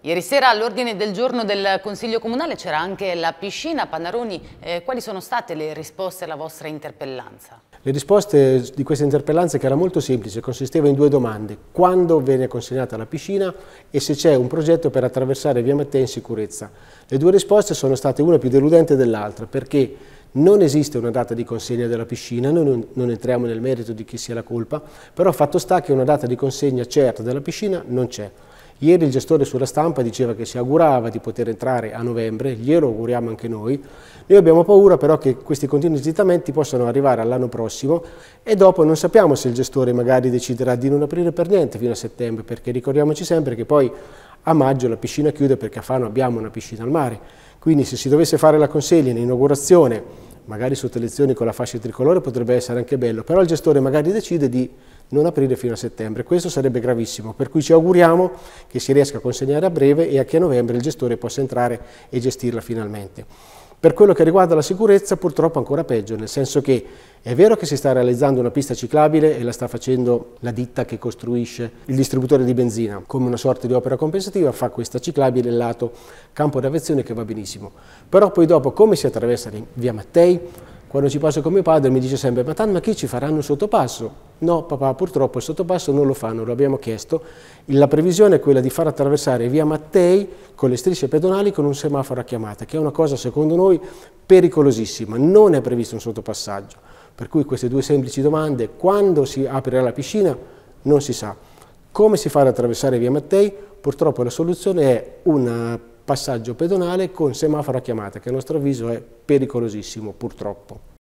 Ieri sera all'ordine del giorno del Consiglio Comunale c'era anche la piscina. Panaroni, eh, quali sono state le risposte alla vostra interpellanza? Le risposte di questa interpellanza, che era molto semplice, consisteva in due domande. Quando viene consegnata la piscina e se c'è un progetto per attraversare Via Mattei in sicurezza. Le due risposte sono state una più deludente dell'altra, perché non esiste una data di consegna della piscina, noi non, non, entriamo nel merito di chi sia la colpa, però fatto sta che una data di consegna certa della piscina non c'è. Ieri il gestore sulla stampa diceva che si augurava di poter entrare a novembre, glielo auguriamo anche noi. Noi abbiamo paura però che questi continui slittamenti possano arrivare all'anno prossimo e dopo non sappiamo se il gestore magari deciderà di non aprire per niente fino a settembre, perché ricordiamoci sempre che poi a maggio la piscina chiude perché a Fano abbiamo una piscina al mare. Quindi se si dovesse fare la consegna in inaugurazione magari sotto lezioni con la fascia tricolore potrebbe essere anche bello, però il gestore magari decide di non aprire fino a settembre, questo sarebbe gravissimo, per cui ci auguriamo che si riesca a consegnare a breve e a che a novembre il gestore possa entrare e gestirla finalmente. Per quello che riguarda la sicurezza purtroppo ancora peggio, nel senso che è vero che si sta realizzando una pista ciclabile e la sta facendo la ditta che costruisce il distributore di benzina, come una sorta di opera compensativa fa questa ciclabile lato campo d'aviazione che va benissimo. Però poi dopo come si attraversa via Mattei, quando ci passo con mio padre mi dice sempre, ma tanto ma chi ci faranno un sottopasso? No papà, purtroppo il sottopasso non lo fanno, lo abbiamo chiesto. La previsione è quella di far attraversare via Mattei con le strisce pedonali con un semaforo a chiamata, che è una cosa secondo noi pericolosissima, non è previsto un sottopassaggio. Per cui queste due semplici domande, quando si aprirà la piscina, non si sa. Come si fa ad attraversare via Mattei? Purtroppo la soluzione è una passaggio pedonale con semaforo a chiamata, che a nostro avviso è pericolosissimo purtroppo.